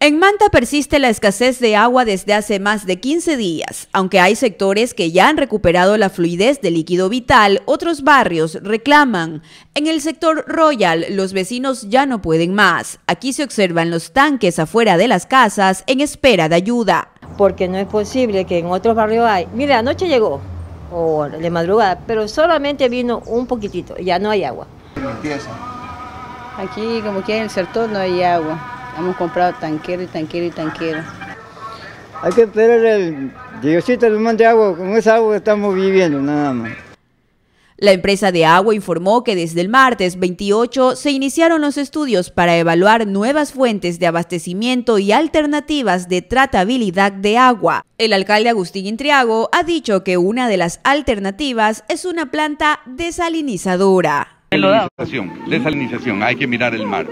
En Manta persiste la escasez de agua desde hace más de 15 días. Aunque hay sectores que ya han recuperado la fluidez del líquido vital, otros barrios reclaman. En el sector Royal, los vecinos ya no pueden más. Aquí se observan los tanques afuera de las casas en espera de ayuda. Porque no es posible que en otros barrios hay. Mira, anoche llegó, o de madrugada, pero solamente vino un poquitito, ya no hay agua. Aquí, como que en el sector, no hay agua Hemos comprado tanquero y tanquero y tanquero. Hay que esperar el Diosito de de agua, con esa agua estamos viviendo nada más. La empresa de agua informó que desde el martes 28 se iniciaron los estudios para evaluar nuevas fuentes de abastecimiento y alternativas de tratabilidad de agua. El alcalde Agustín Intriago ha dicho que una de las alternativas es una planta desalinizadora. Desalinización, desalinización, hay que mirar el mar.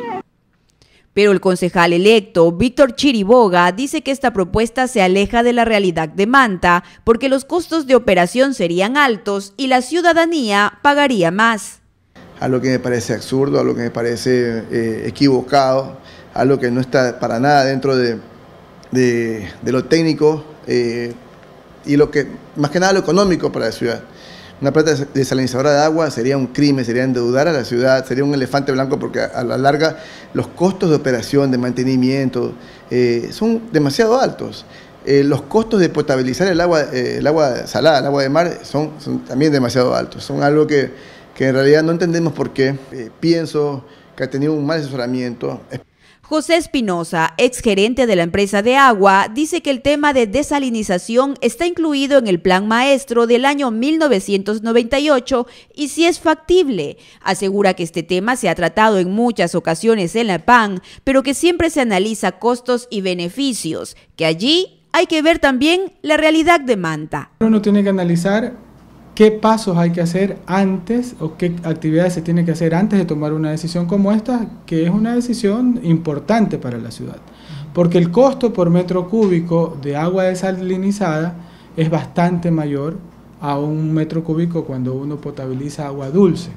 Pero el concejal electo, Víctor Chiriboga, dice que esta propuesta se aleja de la realidad de Manta porque los costos de operación serían altos y la ciudadanía pagaría más. A lo que me parece absurdo, a lo que me parece eh, equivocado, a lo que no está para nada dentro de, lo técnico eh, y lo que, más que nada lo económico para la ciudad. Una planta desalinizadora de agua sería un crimen, sería endeudar a la ciudad, sería un elefante blanco porque a la larga los costos de operación, de mantenimiento, eh, son demasiado altos. Eh, los costos de potabilizar el agua, eh, el agua salada, el agua de mar, son, también demasiado altos. Son algo que, que, en realidad no entendemos por qué. pienso que ha tenido un mal asesoramiento. José Espinosa, gerente de la empresa de agua, dice que el tema de desalinización está incluido en el plan maestro del año 1998 y si es factible. Asegura que este tema se ha tratado en muchas ocasiones en la PAN, pero que siempre se analiza costos y beneficios, que allí hay que ver también la realidad de Manta. Uno tiene que analizar qué pasos hay que hacer antes o qué actividades se tiene que hacer antes de tomar una decisión como esta, que es una decisión importante para la ciudad. Porque el costo por metro cúbico de agua desalinizada es bastante mayor a un metro cúbico cuando uno potabiliza agua dulce.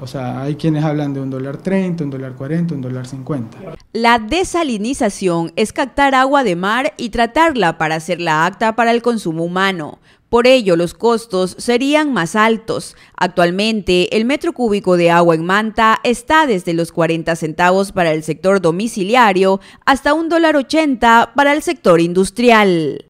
O sea, hay quienes hablan de un dólar 30, un dólar 40, un dólar 50. La desalinización es captar agua de mar y tratarla para hacerla apta para el consumo humano. Por ello, los costos serían más altos. Actualmente, el metro cúbico de agua en Manta está desde los 40 centavos para el sector domiciliario hasta $1.80 para el sector industrial.